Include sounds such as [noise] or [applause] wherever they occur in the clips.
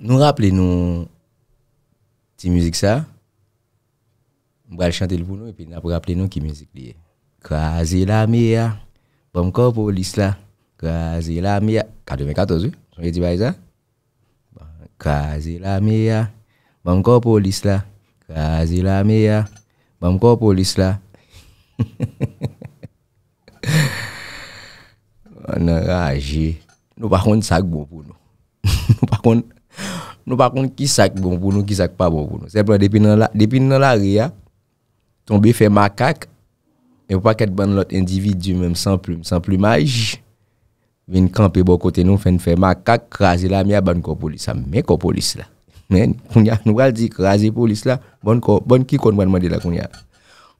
Nous rappelons nous petite musique ça. On va chanter pour nous et puis nous rappeler nous qui musique lié Craser la mia, bon corps police là. Craser la mia 94 oui, on dit ça. Craser la mia, bon corps police là. Craser la mia, bon corps police là. [laughs] on a agi Nous par contre ça bon pour nous. [laughs] nous par contre Nou pa kon ki sak bon pou nou, ki sak pa bon pou nou. Se plo depi nan la re ya, ton be fe makak, e pou pa ket ban lot individu men, san plume, san plume aji, ven kanpe bo kote nou, fen fe makak, krasi la miya, ban ko polis. Sa men ko polis la. Men, koun ya, nou bal di, krasi polis la, ban ki kon bal mande la koun ya.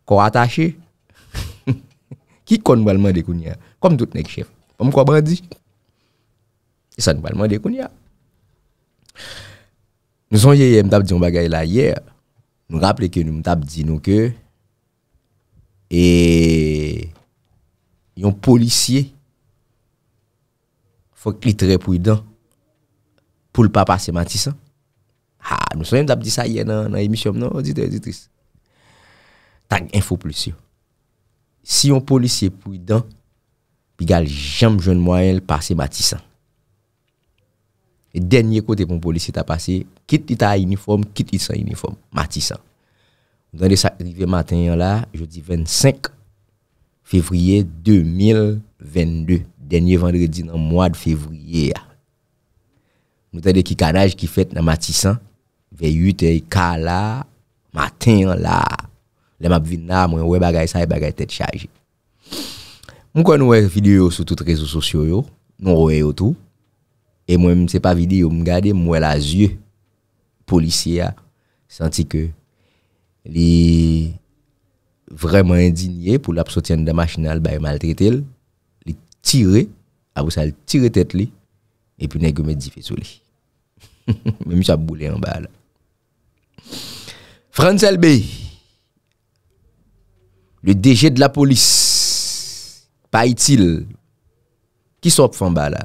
Ko atache, ki kon bal mande koun ya. Kom dout nek chef, om kwa bal di. E sa nou bal mande koun ya. Nou sonye mtap di yon bagay la ye Nou rappele ke nou mtap di nou ke E Yon polisye Fok litre pou yi dan Poul pa pa se matisan Ha nou sonye mtap di sa ye nan emisyon nan Odite odite Tang info plis yo Si yon polisye pou yi dan Bi gal jam joun mwayel pa se matisan E denye kote pou mwen polici ta pase, kit li ta uniform, kit li san uniform, mati san. Mwen dende sa rive maten yon la, jodi 25 fevriye 2022, denye vendredi nan mwad fevriye ya. Mwen dende ki kanaj ki fet nan mati san, ve yu te yi ka la, maten yon la, le map vin na mwen we bagay sa e bagay tet chaje. Mwen kwa nou we videyo sou tout rezo sosyo yo, nou we yo tou. E mwen mse pa vide yo m gade, mwen la zye policye a, santi ke li vremen indinye pou la pso tjen de machinal baye maltretel, li tire, avou sa li tire tet li, epi ne gome di fesou li. Mwen mse ap boulè an ba la. Fransel Bey, le deje de la polis, payitil, ki sop fè an ba la,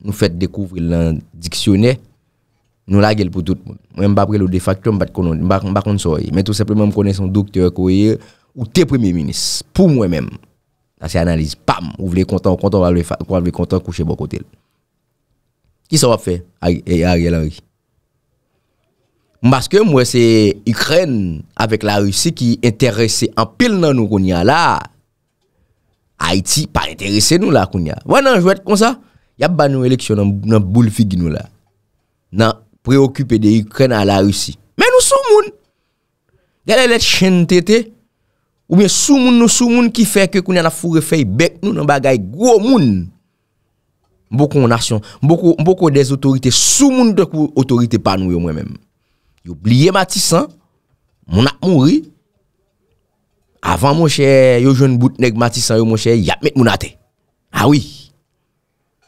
Nou fète dekouvre lan diksyonè Nou la gel pou tout moun Mwen mba prel ou de facto mba konsoy Mwen tout seplemen mkone son doktor kouye Ou te premi minis Pou mwen men La se analize pam Mwen vle kontan kouche bon kote Ki sa wap fe? A gel an ki Mbaske mwen se ukren Avèk la russi ki interese An pil nan nou kounya la Haiti pa interese nou la kounya Vwè nan jwèt kon sa? Yabba nou eleksyon nan boule figi nou la. Nan preokipe de Ukrena la Rusi. Men nou sou moun. Gale let chen tete. Ou mwen sou moun nou sou moun ki fe kwe kwen yana fure fe yi bek nou nan bagay gwo moun. Mbokon nasyon. Mbokon des otorite. Sou moun dek ou otorite panou yo mwen men. Yo blye Matisan. Moun ap mouri. Avan mwen che yo joun bout neg Matisan yo mwen che yap met moun ate. Awi. Ah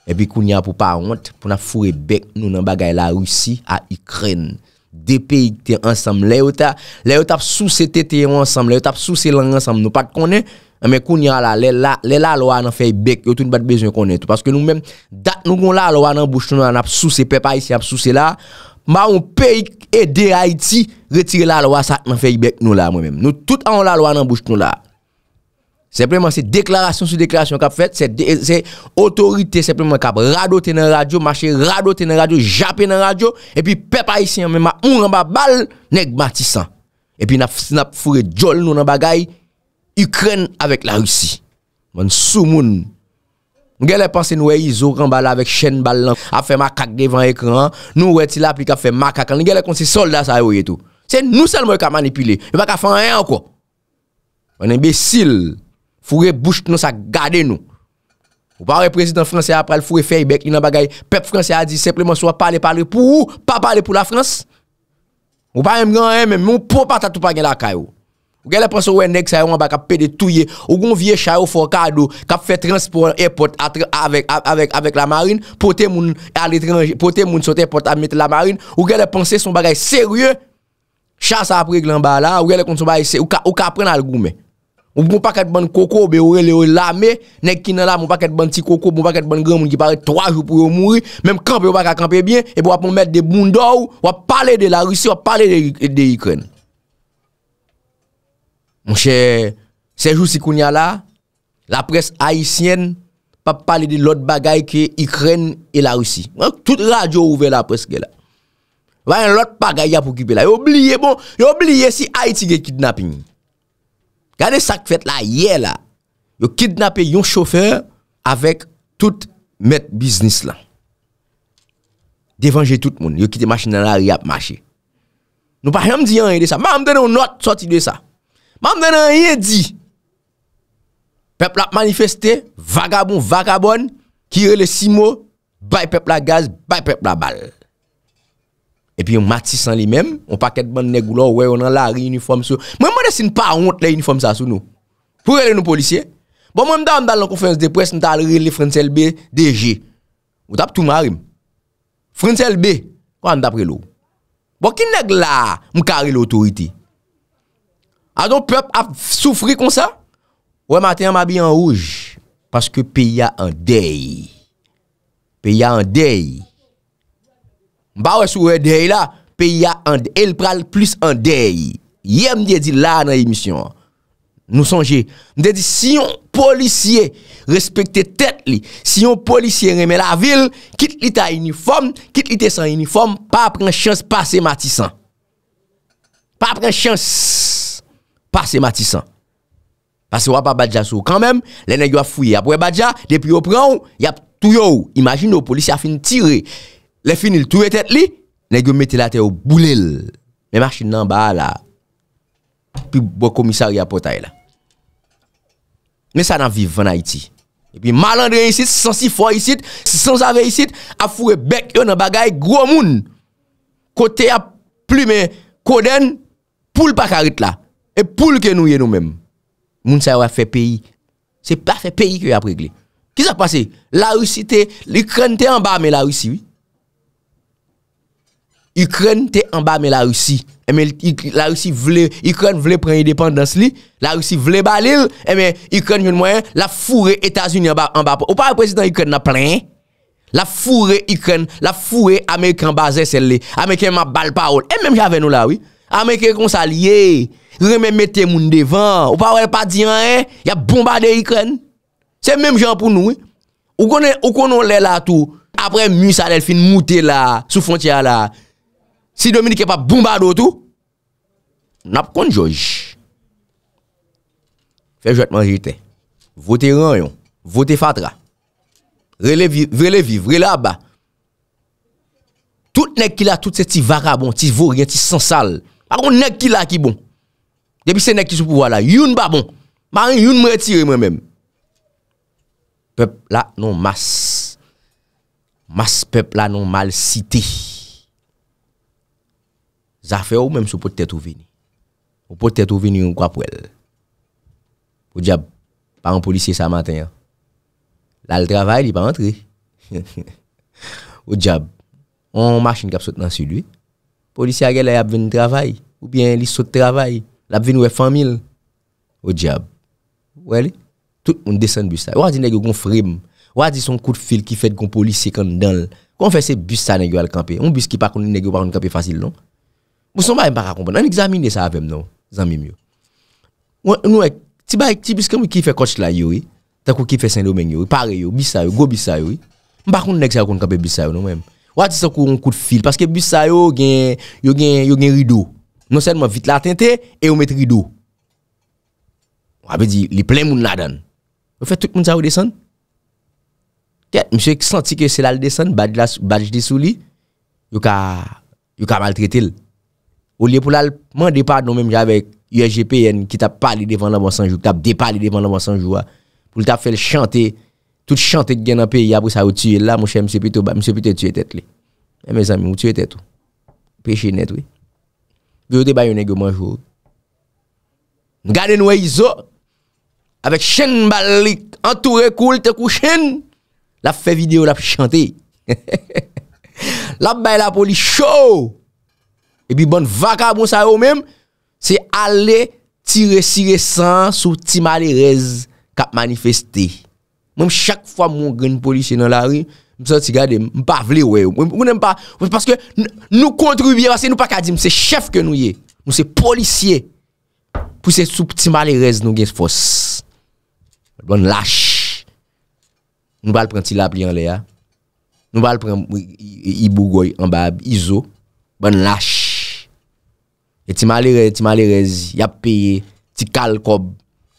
Ebi kounya pou pa want pou na fure bek nou nan bagay la russi a ikren. De peyi te ansam, le yo ta, le yo ta ap sou se te te yo ansam, le yo ta ap sou se lan ansam nou. Pat konen, ame kounya la, le la, le la lwa nan fey bek, yo tou ni bat bezyon konen tou. Paske nou men, dat nou gon la lwa nan bouch nou la nan ap sou se pepa isi ap sou se la, ma ou peyi e de Haiti, retire la lwa sa nan fey bek nou la mwen men. Nou tout an la lwa nan bouch nou la. Sempleman se deklarasyon sou deklarasyon kap fet, se otorite sepleman kap rado te nan radyo, mache rado te nan radyo, jape nan radyo, epi pepa isi yon me ma un ramba bal, nek matisan. Epi nap fure djol nou nan bagay, Ukren avèk la Rusi. Mwen sou moun. Mwen gèlè panse nou wey izo ramba la avèk chen bal lan, afè ma kak devan ekran, nou wey tila pli kap fè ma kakan, mwen gèlè kon se soldat sa yoy etou. Se nou sel mwen yon ka manipile, yon pa ka fè an yon kwa. Mwen embesil. Foure bouche pou non, nou sa gade nou. Ou pa reprezi tan franse a pral foure feybek, inan bagay pep franse a di, sepleman sou a pale pale pou ou, pa pale pou la franse. Ou pa yon mgan yon mwen, mwen pou pa tatou pa gen la kayo. Ou gwen le panse ou enek sa yon baka pedetouye, ou gon vie chayou fokado, kap fe transport e pot avek la marine, pote moun sote pot amet la marine, ou gwen le panse son bagay serye, chasa apre glan bala, ou gwen le kont son bagay se, ou ka pren al goume. Mwen pa ket ban koko, be ou e le ou e lame. Nèk kina la, mwen pa ket ban ti koko, mwen pa ket ban gen, mwen ki pare 3 jou pou yo mouri. Mèm kampe, mwen pa ka kampe bien, epi wap mwen met de bundou, wap pale de la russi, wap pale de ikren. Mwen che, sejou si koun ya la, la pres aisyen, pa pale de lot bagay ke ikren e la russi. Wè, tout radio ouve la pres gen la. Wè, lot bagay ya pou kipe la. Yo obliye bon, si aity ge kidnaping. Gade sak fèt la ye la, yo kidnapè yon choufer avèk tout mèt biznis la. Devanje tout moun, yo kite machin nan la ri ap mache. Nou pa chèm di yon yè de sa, mam dene yon not sorti de sa. Mam dene yon yè di, pepl ap manifeste, vagabon vagabon, kire le simo, bay pepl la gaz, bay pepl la bal. epi yon matis an li men, yon paket ban neg ou lo, wè yon an la ri uniform sou, mwen mwen desin pa hont le uniform sa sou nou, pou re le nou polisye, mwen mda an dal lankou fens depres, mwen tal ri li frensel B, DG, mwen tap tou marim, frensel B, mwen an tap bon, re lou, mwen ki neg la, mwen kari l'autorite, ah, adon pep ap soufri kon sa, wè mwen ati an mabi an ouj, paske piya an dey, piya an dey, Mba wè sou wè dey la, pe y a el pral plus an dey. Ye mdiye di la nan emisyon. Nou sonje, mdiye di si yon polisye respekte tet li, si yon polisye reme la vil, kit li ta uniforme, kit li te san uniforme, pa pren chans pa se matisan. Pa pren chans pa se matisan. Pasè wè pa badja sou. Kan mèm, lè nè yon fuyè apwe badja, depi yon pran ou, yon tou yon ou. Imagin nou, polisye a fin tirè. Le finil tou e tet li, ne gyon meti la te bon, yo boulel. Me marchin nan ba la, pi bo komisari a potay la. Me sa nan viv vana iti. E pi malandre yon yon sit, sansi fwa yon sit, sansa ve yon sit, a fure bek yon bagay gro moun. Kote ya plume koden, poul pa karit la. E poul ke nouye nou men. Moun sa yo a fe peyi. Se pa fe peyi ki yo ap regle. Kisa pase? La russi te, l'Ukraine te an ba me la russi wi. Yikon te amba me la russi. Eme, eh, la russi vle, yikon vle pren yedependans li. La russi vle balil. Eme, yikon yon mwen, la fure Etasuni amba. Ou pa, yon prezident yikon na plen. La fure yikon, la fure Amerikan bazen sel li. Ameriken ma bal parol. Eme, eh, jave nou la, oui. Ameriken konsalye. Reme mette moun devan. Ou pa, wè pa diyan, yon bombade yikon. Se mèm jan pou nou, oui. Ou konon lè la tou. Apre, mou sa lè fin moutè la, sou fontya la. Si Dominik e pa boumba do tou, nap konjouj. Fè jwet man jite. Vote ran yon. Vote fatra. Vre le viv, vre le abba. Tout nek ki la, tout se ti vara bon, ti vourye, ti sansal. Akon nek ki la ki bon. Dè bi se nek ki sou pouwa la, youn ba bon. Maren youn mretire mwen mèm. Pepl la non mas. Mas pepl la non mal sitey. fait ou même sur peut être venu. Ou peut être venu ou quoi pour elle. Ou diable, par un policier ça matin. Là, le travail, il pas entré. [laughs] ou diable, on machine qui a dans celui. policier a gagné, il a venu travail. Ou bien, il saute de travail. Il a venu famille. Ou diable. Ou tout on monde descend du ça. Ou a dit, il y a frime. Ou a dit, son coup de fil qui fait qu'on police quand dans le. Qu'on fait ces bus ça, n'est-ce camper? Un bus qui pas qu'on n'est pas un camper facile, non? Moussou mbaye mpaka konpon, an examine sa avèm nou, examime yo. Nou ek, ti ba ek, ti biske mwè ki fè kòch la yoy, ta kò ki fè sèndo men yoy, pare yo, bisay yo, go bisay yo, mbakoun nek se akoun kabe bisay yo nou mwèm. Wadis akou yon kou de fil, paske bisay yo gen, yo gen, yo gen rido. Non sen mwè vit la tente, e ou met rido. Wabè di, li plè moun nadan. Wafè twik mwen sa ou desan? Kè, msè yon ki santi ki se la ou desan, badi la, badi jdi sou li, yo ka, yo ka maltrete lè. Ou li pou lal man depar nou men mja avek USGPN ki tap pali devan la vansanjou bon ki tap depar li devan la vansanjou bon a pou lita fel chante tout chante gen apè ya pou sa ou tiyè la mou chè Mse Pite ou mse Pite tiyè tèt li e eh, mè zami mou tiyè tèt ou peche net ou gè ou te bayounen e gè manjou gade nou e izo avek chen balik antou rekoul te kou chen la fe video la pou chante [laughs] la bay la pou li chou Bi bon vaka bon sa ou men Se ale tire sire san Sou ti male rez Kap manifeste Mwen chak fwa mwen gen polisye nan la ri Mwen sa ti gade mpavle ou e Mwen mwen mpa Mwen mpaske nou kontrou virase nou pakadim Mwen se chef ke nou ye Mwen se polisye Pou se sou ti male rez nou gen fos Bon lache Mwen bal pren ti lap li an le ya Mwen bal pren Ibu goy an bab Izo Bon lache E ti male rezi, ti male rezi, yap peye, ti kal kob,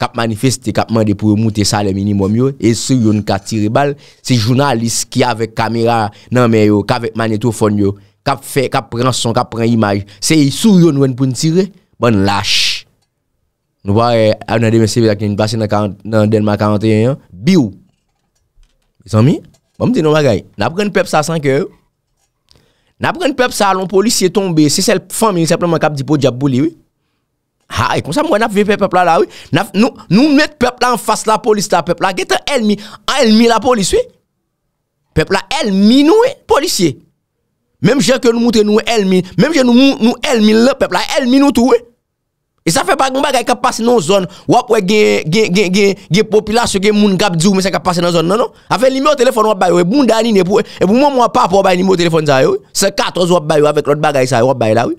kap manifesti, kap mande pou yon mouti sa le minimum yo, e sou yon ka tire bal, se jounalist ki ave kamera nan men yo, ka vek manetofon yo, ka prenson, ka pren imaj, se sou yon wèn pou n tire, bon lâch. Nou vare, anade mè sebe, akè yon basi nan denman 41 yo, biw. Bè san mi? Bon mè ti nou wagay? Na pren pep sa sankè yo? Nap gen pep sa alon polisye tombe, se sel fami sepleman kap di pou diap boulé, wè? Ha, e kon sa mwen ap ve pep la la, wè? Nou met pep la an fas la polis la, pep la, gete elmi, an elmi la polis, wè? Pep la elmi nou, wè, polisye? Mem jè ke nou mouten nou elmi, mem jè nou elmi lè, pep la, elmi nou tou, wè? E sa fe bag mou bagay ka pase nou zon wakwe gen populasyon gen moun kap di ou mese ka pase nou zon nanon? A fe lime ou telefon wap bay e ou, e bou moun danine pou e, e bou moun moun apap wap bay lime ou telefon zay ou, se katoz wap bay ou avek lout bagay zay wap bay la ou.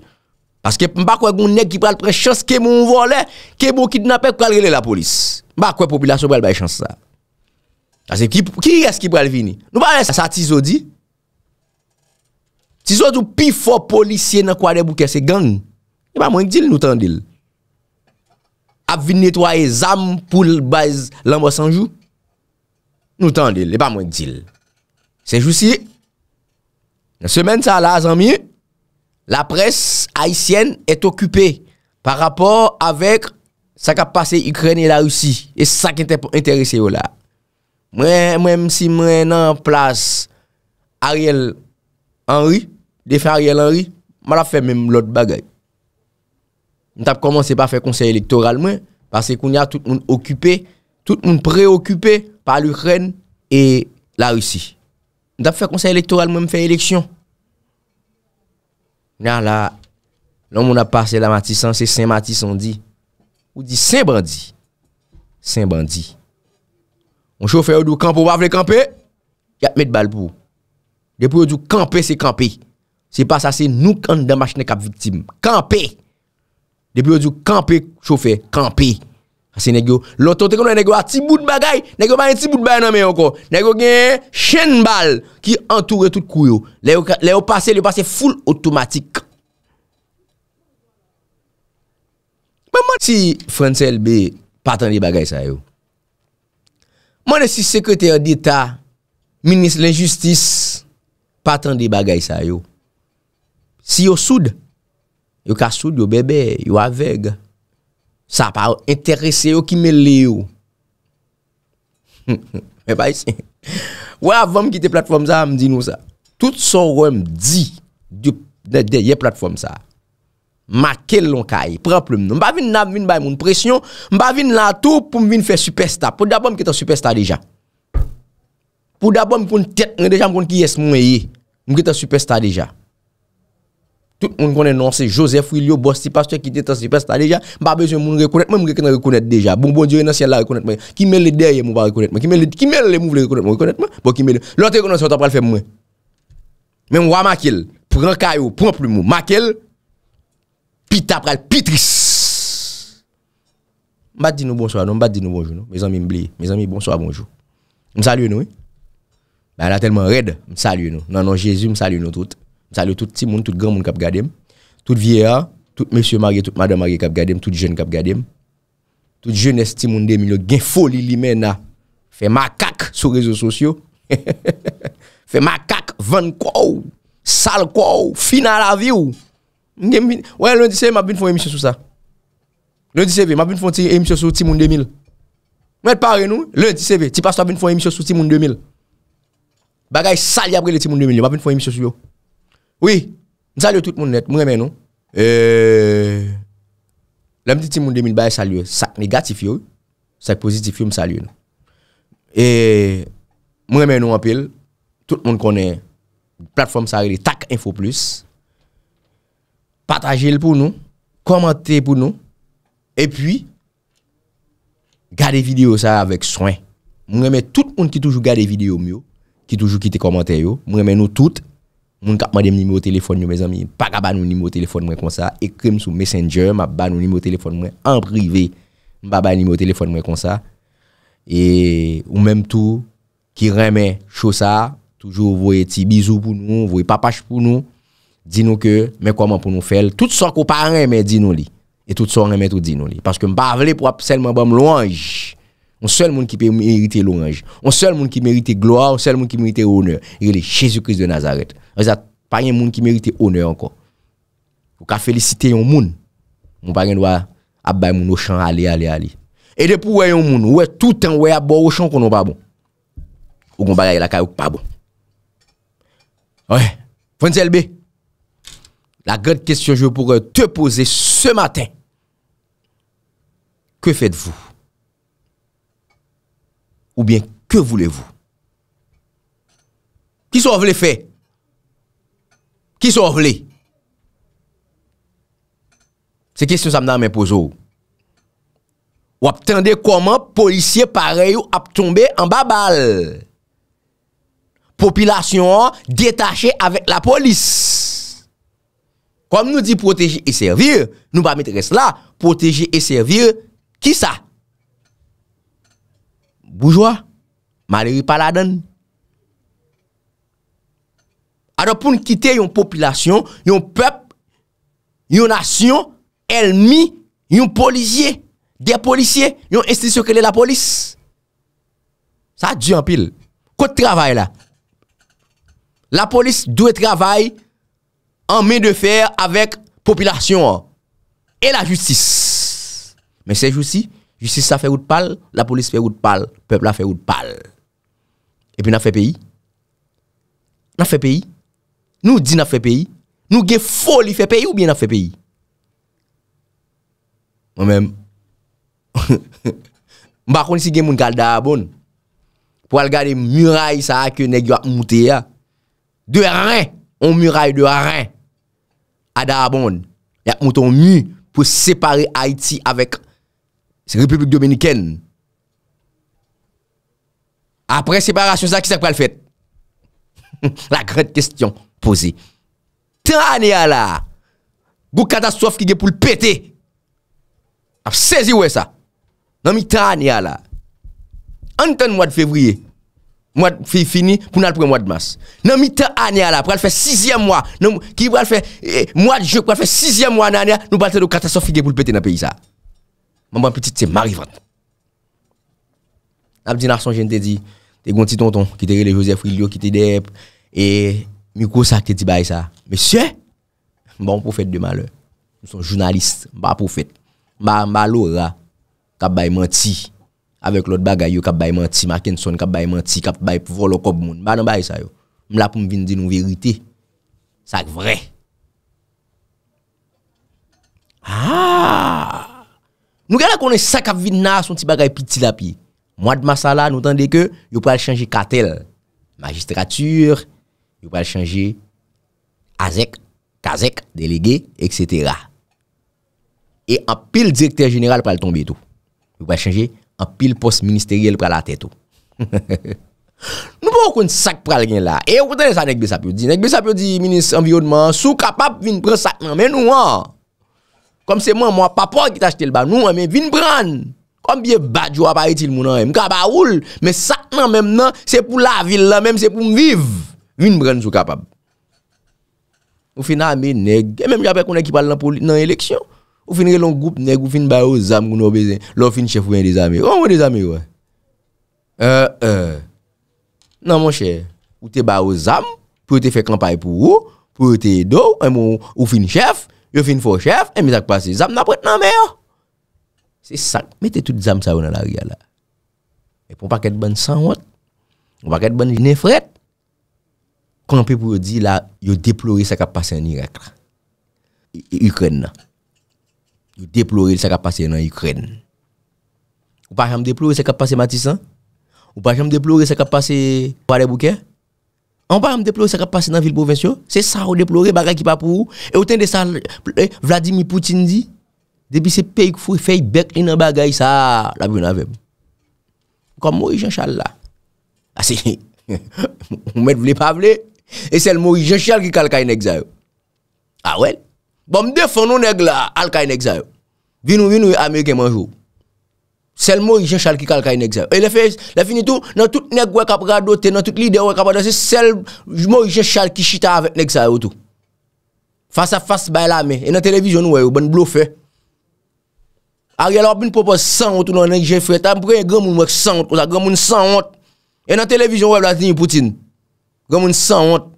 Paske mbakwe goun neg ki pral prechans ke moun vole, ke moun ki dinape kwa lgele la polis. Mbakwe populasyon brel bay chans sa. A se ki res ki pral vini? Nou ba re sa tizodi? Tizodi ou pi fo polisye nan kwa de bouke se gang? E ba mwen dil nou tan dil. avi netwaye zam pou l'baz lanbwa sanjou, nou tan dil, e pa mwen dil. Senjousi, semen sa la azanmi, la pres aisyen et okupé pa rapor avek sa ka pase Ukrene la russi e sa ki ente pou entere se yo la. Mwen mwen msi mwen nan plas Ariel Henry, def Ariel Henry, mwen la fe men lout bagay. Nou tap koman se pa fè konsèl elektoral mwen, pase koun ya tout moun okupè, tout moun preokupè pa l'Ukraine e la Rusi. Nou tap fè konsèl elektoral mwen mwen fè l'eleksyon. Nou ya la, loun moun ap pase la Matisson, se Saint Matisson di, ou di Saint Bandi. Saint Bandi. Moun chou fè ou d'ou kamp ou wav lè kampe, yat mèd bal pou. Dè pou ou d'ou kampe, se kampe. Se pa sa se nou kan dèmach ne kap vitim. Kampe! Depi yo di yo kampe chofe, kampe. Asi negyo, loto te konwen negyo a ti bout bagay, negyo man yon ti bout bagay nan men yon kon. Negyo genye, chen bal ki entoure tout kou yo. Le yo pase, le yo pase full otomatik. Mwen si Frenzel be patran di bagay sa yo. Mwen si sekreter d'eta, minis l'injustis, patran di bagay sa yo. Si yo soude, Yo ka soud yo bebe, yo aveg. Sa pa ou interese yo ki me le yo. [laughs] Me bay si. Ou avon m kita platform sa, m di nou sa. Tout soron m di de ye platform sa. Ma kel lon kaye. Praple m nou. M ba vin nan min bay moun presyon. M ba vin nan tou pou m vin fe supersta. Pou dabon m kita supersta deja. Pou dabon m kon tet, m deja m kon ki yes mwen ye. M kita supersta deja. On konen nan se Joseph Il yo bosti pas Tye kiti tan sipesta deja Mba bezye moun rekounet Mwen mwen rekounet deja Bonbon di re nan sien la rekounet mwen Kimen le derye moun ba rekounet mwen Kimen le moun vle rekounet mwen Rekounet mwen Lote rekounen se an ta pral fe mwen Men mwa makil Pran kayo Pran pli moun Makil Pi ta pral pitris Mbat di nou bonsoy an non, Mbat di nou bonjou nou Me zanmi mbli Me zanmi bonsoy an bonjou Msalye nou Ben la telman red Msalye nou Nan nan jesu msalye nou tout Sal [laughs] yo tout ti moun, tout gran moun kap gade m, tout vieya, tout mesye marye, tout mada marye kap gade m, tout jen kap gade m, tout jen esti ti moun 2000, gen foli li mena, fe makak sou rezo sosyo, fe makak van kwa ou, sal kwa ou, fina la vi ou. Ouye loun di seve, mabin fon emisyon sou sa, loun di seve, mabin fon emisyon sou ti moun 2000, mwen pare nou, loun di seve, ti pasto mabin fon emisyon sou ti moun 2000, bagay sal yabre li ti moun 2000, mabin fon emisyon sou yo. Oui, mwen salye tout moun net, mwen remen nou. Euh, lèm titi moun demine baye salye, sak negatif yo, sak pozitif yo mwen salye nou. E mwen remen nou apel, tout moun konen platform sa re de Tak Info Plus. Pataje l pou nou, komante pou nou. E pi, gade video sa avek soin. Mwen remen tout moun ki toujou gade video myo, ki toujou kite komante yo, mwen remen nou tout moun. Moun kap mande m nime o telefon mwen kon sa, e krem sou messenger, m ap ba nime o telefon mwen, an prive, m ba ba nime o telefon mwen kon sa. E ou menm tou ki reme chosa, toujou vwe ti bizou pou nou, vwe papache pou nou, di nou ke, men koman pou nou fel, tout sa ko pa reme di nou li. E tout sa reme tout di nou li, paske m ba vle pou ap selman ba m louange. On seul monde qui peut mériter l'orange. On seul monde qui mérite gloire. On seul monde qui mérite honneur. Il est Jésus-Christ de Nazareth. Il n'y a pas un monde qui mérite honneur encore. Vous pouvez féliciter un monde. On pas peut pas dire bailler mon au champ, allez allez allez. Et depuis où un monde, où est tout le temps, où est au champ qu'on n'a pas bon. Ou qu'on bagaille la caille pas bon. Ouais. Foncez La grande question que je pourrais te poser ce matin. Que faites-vous? Ou bien, ke voule vous? Ki sou avle fe? Ki sou avle? Se kes sou sam nan men pozo ou? Ou ap tende koman polisye parey ou ap tombe an babal? Popilasyon detache avek la polis. Koman nou di proteji e servir, nou pa metre sla. Proteji e servir, ki sa? Boujwa, maliwi pala den. Adò pou n'kite yon populasyon, yon pep, yon asyon, elmi, yon polizye, de polisye, yon esti sokele la polis. Sa di an pil. Kote travay la. La polis dwe travay an men de fer avèk populasyon an. E la jutsis. Mè se jutsi. Justis a fe wout pal, la polis fe wout pal, pepl a fe wout pal. E pi na fe peyi? Na fe peyi? Nou di na fe peyi? Nou gen foli fe peyi ou bi na fe peyi? Mwen men, mbakon si gen moun kal da abon, pou al gade mura yi sa akè neg yu ak moute ya, dewe rè, an mura yi dewe rè, a da abon, ya mouton mi, pou separe Haiti avèk Se Republik Dominikèn. Apre separasyon sa, ki sa kwa l fèt? [laughs] La kred kestyon pose. Tanyala. Gou katasof ki ge pou l pètè. Ap sezi wè sa. Nan mi tanyala. Anten mwad fevriye. Mwad fi fini pou nan l pre mwad mas. Nan mi tanyala. Pwa l fèt 6è mwad. Ki vwa l fèt mwad je, pwa l fèt 6è mwad nan ya. Nou balte do katasof ki ge pou l pètè nan peyi sa. Mwen mwen petit se marivat. N ap di narsan jen te di, te gonti tonton, ki te re le Josef Riljo, ki te dep, e mwen kosa ke ti bay sa. Mwen siye, mwen mwen pou fèt de maleur. Mwen son jounalist, mwen mwen pou fèt. Mwen mwen malora, kap bay manti, avek lot bagay yo, kap bay manti, Maken Son, kap bay manti, kap bay pou volo kob moun. Mwen mwen bay sa yo. Mwen la pou mwen vin di nou verite. Sak vre. Mwen mwen bay. Ha! Nou gana konen sak ap vin na son ti bagay pi ti la pi. Mwa d'ma sa la nou tende ke yo pral chanje katel, magistratur, yo pral chanje azek, kazek, delege, etc. E an pil direktèr jeneral pral tombe tou. Yo pral chanje an pil post ministeriel pral ate tou. [laughs] Nou pou kon sak pral gen la. E yo pral chanje sa nekbe sapyo di, nekbe sapyo di, minis environman, sou kapap vin pral sakman, men nou an. Kom se mwen mwen papon ki t'achete l ban, mwen mwen vin pran. Kom biye badjou apayetil moun an, mwen ka baroul. Men sak nan, menm nan, se pou la vil la, menm se pou mwiv. Vin pran sou kapab. Ou fin ame neg, e menm japer konen ki pal nan poli, nan eleksyon. Ou fin re lon goup neg, ou fin barou zam, mwen mwen bezen. Lou fin chef vwen de zame, ou mwen de zame wè. E, e, nan mwen chè, ou te barou zam, pou ou te fè kampay pou ou, pou ou te do, e ou fin chef, yo fin fo chef, e mi sak pase zam napret nan me yo. Se sak, mette tout zam sa ou nan la ria la. E pou pa ket bon san wot, ou pa ket bon jene fret, konon pe pou yo di la, yo deplore sak ap pase nan Irak la. Ukren nan. Yo deplore sak ap pase nan Ukren. Ou pa kem deplore sak ap pase Matisan, ou pa kem deplore sak ap pase Pade Buker, An pa an m deplore sa ka pase nan vil bovensyon, se sa ou deplore bagay ki pa pou ou, e ou ten de sa Vladimir Poutin di, debi se pey kou fwey fey bek inan bagay sa la Bruneveb. Kon mori jen chal la. Asi, mwen vle pa vle, e sel mori jen chal ki kal kay nek zayou. A wel, bon m defon nou neg la al kay nek zayou. Vinou vinou yi Amerike manjou. Sel mori jen chal ki kal kay nek zay. E le fe, le finitou, nan tout nek wek ap radote, nan tout lider wek ap adote, sel mori jen chal ki chita avet nek zay ou tou. Fasa fasa bay la me. E nan televizyon ou wey ou, ban blo fe. A riyal wapin popo 100 ou tou nan jen fre, ta mpren gomoun wek 100 ou ta, gomoun 100 ou ot. E nan televizyon ou wey ou la dini poutin. Gomoun 100 ou ot.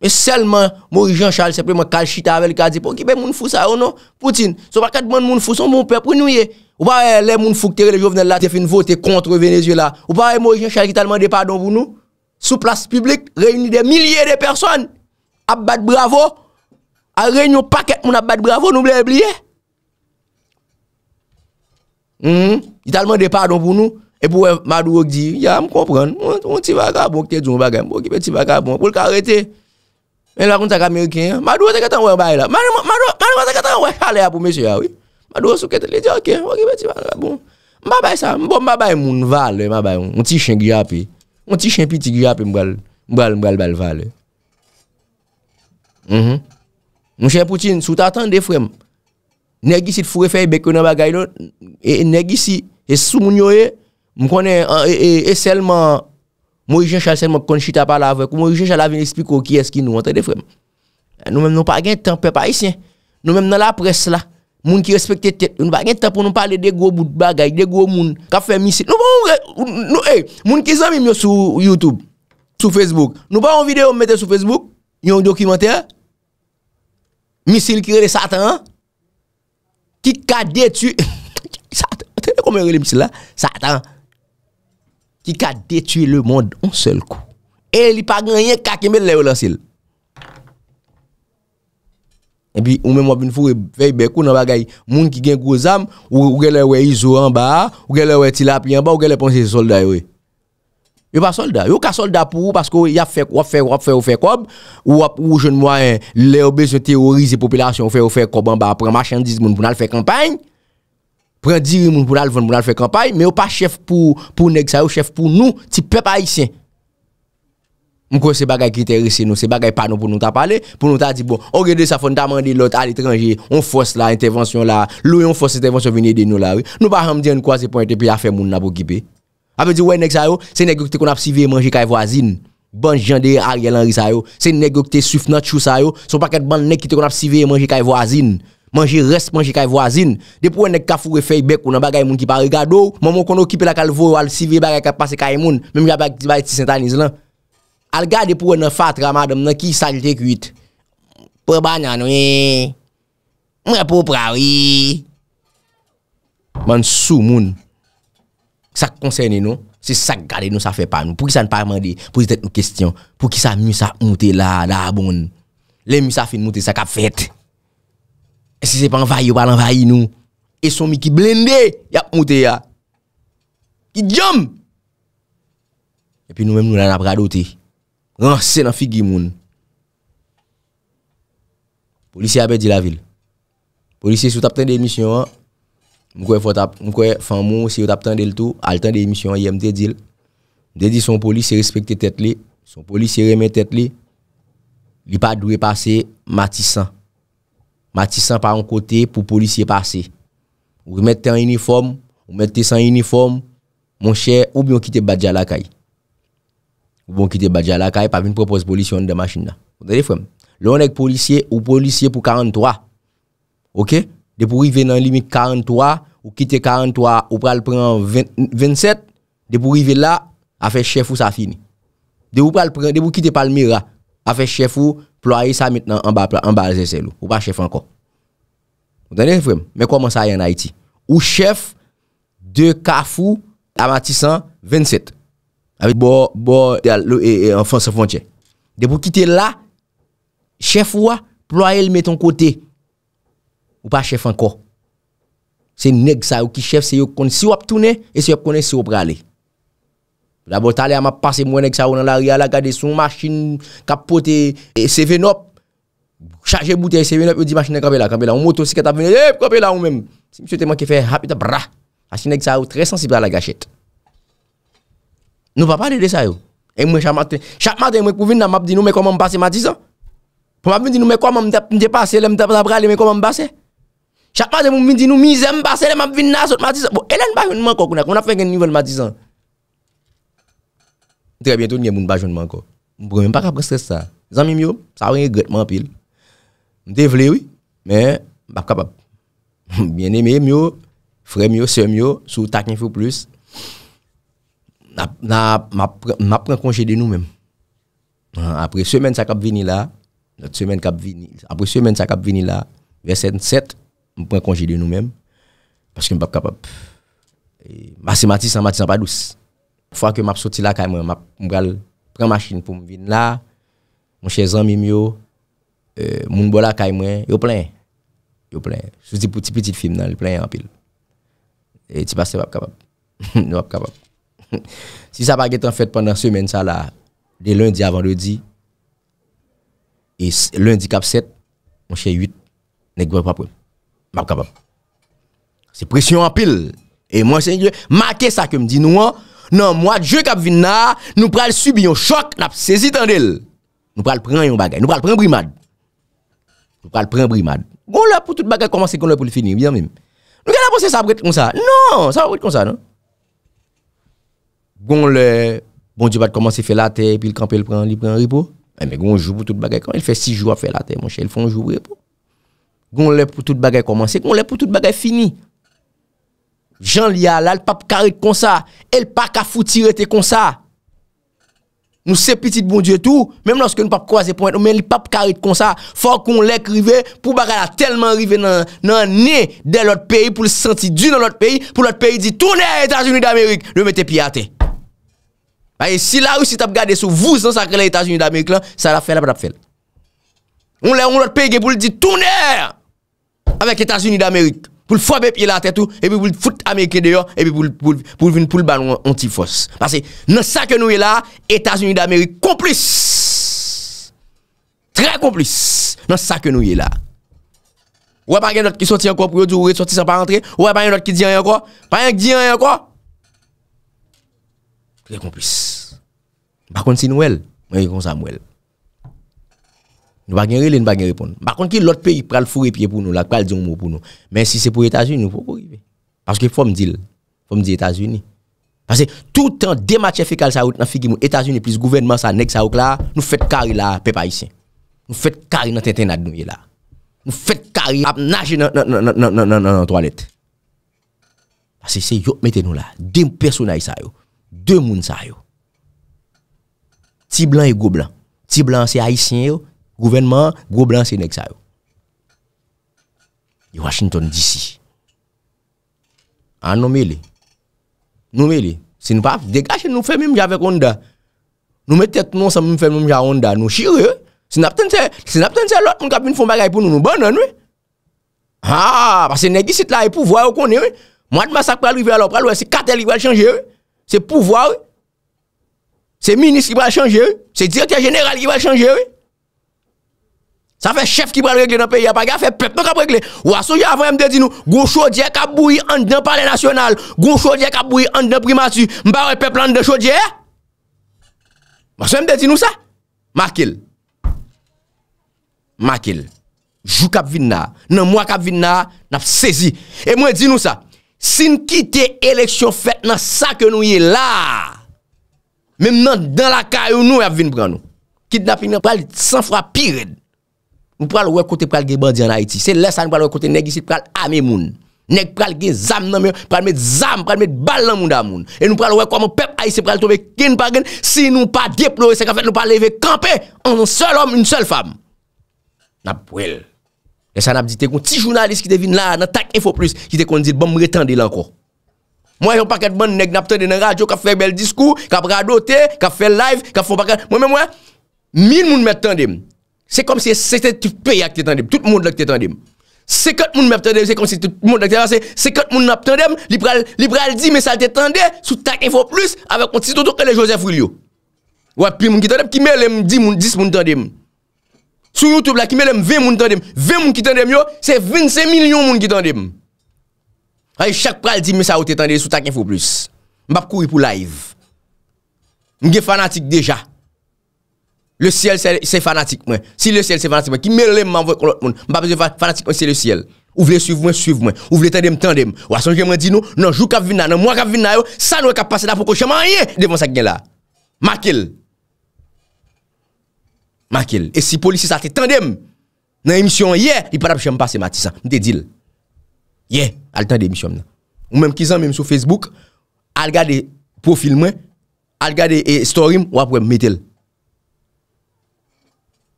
E selman, mori Jean Charles sepreman kal chita vel, kal di, pou ki pe moun fous a, ou nou? Poutine, sou pa kat ban moun fous, ou moun pep, pou nou ye? Ou pa re le moun fous ki te re le jovenel la, te fin vote kontre Venezuela? Ou pa re mori Jean Charles ki talman de pardon pou nou? Sou plas publik, reyouni de milye de person, ap bat bravo, a reyouni ou paket moun ap bat bravo, nou mwen ebliye? Di talman de pardon pou nou, e pou e madou wak di, ya m konpren, moun ti va ka bon ki te zon bagan, moun ki pe ti va ka bon, pou lka arete, Men la kontak Ameriken ya. Madwa te katan wè bay la. Madwa te katan wè chale ya pou mesye ya ah wè. Madwa sou keten le diyon ken. Ok beti wè bay. Bon. Mba bay sa. Mba bay moun val. Mba bay moun ti chen ki api. Mba bay moun ti chen ki api mbwal. Mbwal mbwal mbwal val. Mwen mhm. chen poutin. Sou tatan defre m. Negi si fure fey bekonan bagay do. E, e negi si. E sou moun yo e. Mkwane e, e, e selman. Mou yon chal se mok kon chita pa eh, la vek. Mou yon chal la ven espiko ki eski nou. Ate defreman. Nou menm nou pa gen tan pe pa isyen. Nou menm nan la pres la. Moun ki respekte ten. Nou pa gen tan pou nou pale de gwo bout bagay. De gwo moun. Ka fe misil. Nou pa eh, moun re. Nou e. Moun ki zan mi myo sou Youtube. Sou Facebook. Nou pa yon video mwete sou Facebook. Yon dokimante. Misil ki rele satan. Ki kade tu. Satan. Ate kon mwen rele misil la. Satan. ti ka detuye le moun an sel kou. E li pa ganyen kakime le ou lan sil. E pi ou men moun bin foure vey bekou nan bagay moun ki gen gwo zam, ou gen le wey izou an ba, ou gen le wey tilap yon ba, ou gen le pon se solda yon wey. Yo pa solda, yo ka solda pou ou paskou ya fek wap fek wap fek wap fek wap, ou wap ou jen mwa le ou bezote ou rize popilasyon wap fek wap fek wap an ba pou an machandise moun pou nan fek kampanyen. Pren diri moun pou lal ven, moun lal fe kampay, me yo pa chef pou neg sa yo, chef pou nou, ti pep a isen. Mwen kwen se bagay kriterise nou, se bagay panou pou nou ta pale, pou nou ta di bon, oge de sa foun damande lot al itranje, on fos la, intervensyon la, lou yon fos intervensyon viniye de nou la. Nou pa ram di an kwa se pointe pi a fe moun nan pou kipe. Ape di wey neg sa yo, se neg bon, yo ki te kon ap sivye manje kay vwazin. Ban jan de a rye lanri sa yo, se neg yo ki te suf nat chou sa yo, son paket ban neg ki te kon ap sivye manje kay vwazin. Manje res, manje kay vwazin. De pou en ek kafure fey bek ou nan bagay moun ki pa rigado. Moun moun kono kipe la kalvor ou al sivye bagay ka pase kay moun. Men mou ya bagay ti sinta niz lan. Al gade pou en nan fat ramadem nan ki salite kuit. Pou ba nyan wè. Mwen pou pra wè. Moun sou moun. Sak konsene nou. Se sak gade nou sa fe pan nou. Pou ki sa n parman de. Pou ki sa mousa moute la da aboun. Le mousa fin moute sa kap fette. E se se pa envay yo, pa l'envayi nou. E son mi ki blendè, yap moutè ya. Ki djom. E pi nou menm nou nan ap radote. Nan se nan figi moun. Polisi apè di la vil. Polisi sou tapten de misyon an. Mou kwe fò tap, mou kwe fò an mou si yo tapten del tou. Alten de misyon an, yè mde di l. Mde di son polisi respektè tèt li. Son polisi remè tèt li. Li pa dwe pase matisan. Matissan par un côté pour policier passer. Ou mettez en uniforme, ou mettez sans uniforme, mon cher, ou bien quitter Badja la caille. Ou bien quitter Badja la caille, pas une propose policier de machine là. Vous avez frère? Là, est policier ou policier pour 43. OK? De pour arriver dans la limite 43, ou quitter 43, ou pral prendre 27, de pour arriver là, a fait chef ou ça fini. De ou le prendre, de pour quitter Palmyra, a chef ou Ploye sa metnen an ba plo, an ba zese lou. Ou pa chef anko. Mwen koman sa yon Haiti? Ou chef de Kafou Amatisan 27. A ve bo, bo, lo e an fon se fon che. De pou kite la, chef wwa, ploye l met ton kote. Ou pa chef anko. Se neg sa ou ki chef se yo kon si wap tounen, e se yo konen si wap raley. La bote ale a map pase mwen ek sa ou nan la ria la gade sou masin kapote e seve nop. Chache bute e seve nop, yo di masin ek kapela, kapela. Ou motosik et ap vene, ep kapela ou menm. Se mse te man ke fe rapi ta bra. Asin ek sa ou tre sensibla la gachet. Nou pa pale de sa ou. E mwen chak maten, chak maten mwen pou vin nan map di nou me koman pase ma dizan. Pou map vin di nou me koman mde pase, le mte ap zabrali me koman base. Chak maten mwen vin di nou mize mbase, le map vin nan asot ma dizan. Bo, elen ba yon mwen kokounak, mwen ap fengen nivon ma dizan. Très bientôt, a pas encore. Je ne même pas prendre ça. Les amis, ça a pile. Je oui, mais je pas capable. [laughs] Bien aimé, mieux, frère, mieux, soeur mieux, sous plus. Je prends congé de nous-mêmes. Hein, après semaine, ça cap venir là. Notre semaine cap venir. Après semaine, ça cap là. Verset 7, je prends congé de nous-mêmes. Parce que je ne suis pas capable. pas douce. Fwa ke map soti la kay mwen, map mwen pran machin pou mwen vin la, mwen chè zan mi myo, mwen e, bo la kay mwen, yo plen, yo plen. Sousi pouti pouti film nan, yo plen anpil. Eti bas se wap kapap, [laughs] wap kapap. [laughs] Si sa bag etan fèt pandan semen sa la, de lundi avan lodi, et lundi kap set, mwen chè yut, nek wap kapap. Wap kapap. Se presyon anpil, e mwen se yon, makè sa ke mwen di nou an, Nan mwad, je kap vin nan, nou pral subi yon chok, nap sezi tan del. Nou pral pran yon bagay, nou pral pran brimad. Nou pral pran brimad. Gon lè pou tout bagay komanse, kon lè pou lé finin, bien mèm. Nou gana pwonsen sa ap wèk kon sa? Non, sa ap wèk kon sa nan. Gon lè, bon di bat komanse fè la te, pi l'kampèl pran, li pran ripo. Eh, Mèmè, gon jou pou tout bagay komanse, il fè six jou a fè la te, mon chè, il fè un jou ripo. Gon lè pou tout bagay komanse, kon lè pou tout bagay finin. Jan li alal pap karit kon sa, el pa ka foutirete kon sa. Nou se petit bon die tou, menm loske nou pap kwa zepon eto, menm li pap karit kon sa, fwa kon lek rive pou bagala telman rive nan ne de lot peyi pou li senti du nan lot peyi, pou lot peyi di toune Etats-Unis d'Amerik, le mette piyate. Si la russi tap gade sou vous nan sakre la Etats-Unis d'Amerik la, sa la fel la pa tap fel. On le ou lot peyi ge pou li di toune amek Etats-Unis d'Amerik. pou l fobe piye la tè tou, epi pou l foute Amerike de yo, epi pou l pou l ballon ontifos. Pase, nan sa ke nou ye la, Etats-Unis d'Amerik, komplis! Très complis! Nan sa ke nou ye la. Ou apan gen not ki soti anko, pou yot jou ou re soti san pa rentre, ou apan gen not ki di anko, apan gen ki di anko, ou apan gen not ki di anko, Très complis! Par kon si nou el, mwen yon kon sa mwen el. Nou bagen rele, nou bagen repon. Bakon ki lot peyi pral fure piye pou nou la, pral diyon mou pou nou. Men si se pou Etasuni, nou fokorive. Paske fom di etasuni. Paske toutan demache fekal sa wot nan figi moun, Etasuni plis gouvernement sa nek sa wot la, nou fet kari la pep haisyen. Nou fet kari nan tenten ad nou ye la. Nou fet kari ap nage nan toalet. Paske se yok meten nou la, dem personay sa yo, dem moun sa yo. Ti blan e go blan, ti blan se haisyen yo, Gouvenman, gwo blan se nek sa yo. Di Washington DC. An ah, nomeli. Nomeli. Se nou paf degache, nou fermi mja vek onda. Nou me tet nou san mwen fermi mja onda. Nou shire yo. Se nap ten se lot mwen kapin foun bagay pou nou, nou banan yo. Ha, ah, pa se negi sit la e pouvoi yo koni yo. Mwad masak pral yi ve alop pral yo. Se katel yi val chanje yo. Se pouvoi yo. Se minis yi val chanje yo. Se diretye general yi val chanje yo. Sa fe chef ki bran regle nan peyi apage, a fe pep nan kap regle. Ou aso yavon yamde di nou, goun chodye kap bouye an den pale nasyonal, goun chodye kap bouye an den primasy, mba wè pep lan den chodye. Ou aso yamde di nou sa? Makil, makil, jou kap vin na, nan mwa kap vin na, nap sezi. E mwen di nou sa, sin kite eleksyon fet nan sa ke nou ye la, men nan dan la ka ou nou yap vin bran nou, kit nap vin nan pale san fra pired. Nou pral wè kote pral ge bandi an Haiti. Se lè sa nou pral wè kote neg isi pral ame moun. Neg pral ge zam nan mè, pral met zam, pral met bal nan moun da moun. E nou pral wè koman pep a isi pral tobe kin pa gen, si nou pa deplore, se ka fèt nou pa leve kampe, an son sol om, un sol fam. Na bwèl. E sa nap di te kon, ti jounalist ki devine la, nan tak info plus, ki te kon di bom mwè tende lanko. Mwen yo paket mwen neg nap tende nan radyo, ka fè bel diskou, ka pradote, ka fè live, ka fò bakè, mwen mwen mwen, min moun Se kom se se se te peyak te tendem. Tout moun lak te tendem. Sekat moun mèp tendem. Se kom se tout moun lak te tendem. Sekat moun mèp tendem. Li pral di mè sa te tende. Sou tak info plus. Awe konti sitoto kele Josef Rilio. Ou api moun ki tendem. Ki mè lèm di moun, dis moun tendem. Sou Youtube la ki mè lèm ve moun tendem. Ve moun ki tendem yo. Se 25 milyon moun ki tendem. Awe chak pral di mè sa ou te tende. Sou tak info plus. Mbap kou yipou live. Mge fanatik deja. Le siel se fanatik mwen. Si le siel se fanatik mwen, ki mèl lèm mwen mwen kon lòt moun. Mwen pa pese fanatik mwen se le siel. Ou vle suiv mwen, suiv mwen. Ou vle tendem, tendem. Ou asan jè mwen di nou, nan jou kap vin nan, nan mwen kap vin nan yo, san wè kap pase la poko chèman yè, devan sa gen la. Maki lè. Maki lè. E si polisi sa te tendem, nan emisyon yè, li padap chèm pase mati sa. Mwen te dil. Yè, al tendem yè chèm nan. Mwen mèm kizan mèm sou Facebook, al gade profil mwen,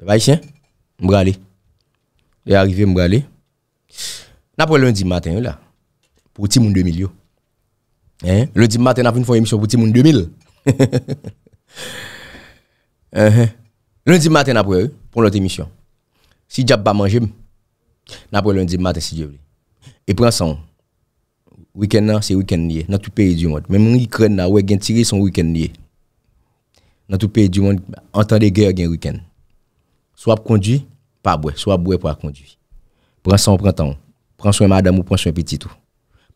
Peuple haïtien, Je aller. Et arrivé m'bra aller. N'après lundi matin là pour le monde 2000 Hein, lundi matin n'a une fois émission pour le monde 2000. uh-huh. Lundi matin après pour notre émission. Si j'ai pas manger, n'après lundi matin si Dieu veut. Et prends ça, week-end là, c'est week-end lié dans tout pays du monde. Même en Ukraine là, ouais, gagne son week-end lié. Dans tout pays du monde, entendre guerre gagne week-end soit conduit, pas boire, soit boire pour conduire. Prends soin, prends temps. Prends soin madame ou prends soin petit tout.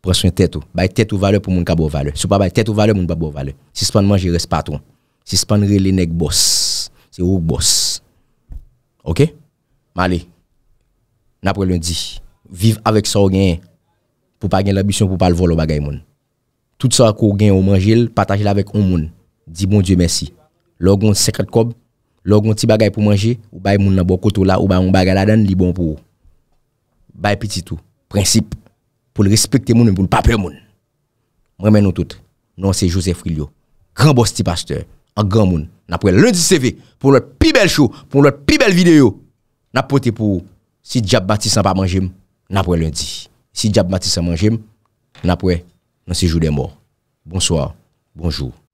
Prends soin tête ou. Bah tête ou valeur pour mon cabo valeur. Si pas bah tête ou valeur mon pas valeur. Si pas manger reste patron. Si pas les nèg boss. C'est au boss. OK Allez. N'après lundi, Vive avec ça gain pour pas gagner l'ambition pour pas le voler bagay moun. Tout ça qu'on gagne au manger, partager avec le monde. Dis bon Dieu merci. Logon 50 cob Lò un bagay pour manger ou bay moun nan bon koto la, ou bay on bagay la dan, li bon pou principe, Bay piti tout principe pou respecter moun, pou l'pape moun. Mwen men nou tout. Non se Joseph Rilio. boss bosti pasteur. An grand moun. Napre lundi CV, pour notre plus belle show, pour plus pi bel video. Napote pou, si Diab Baptiste pas pa manger, m, lundi. Si Diab Baptiste manger manje m, napre, nan se jou de Bonsoir, bonjour.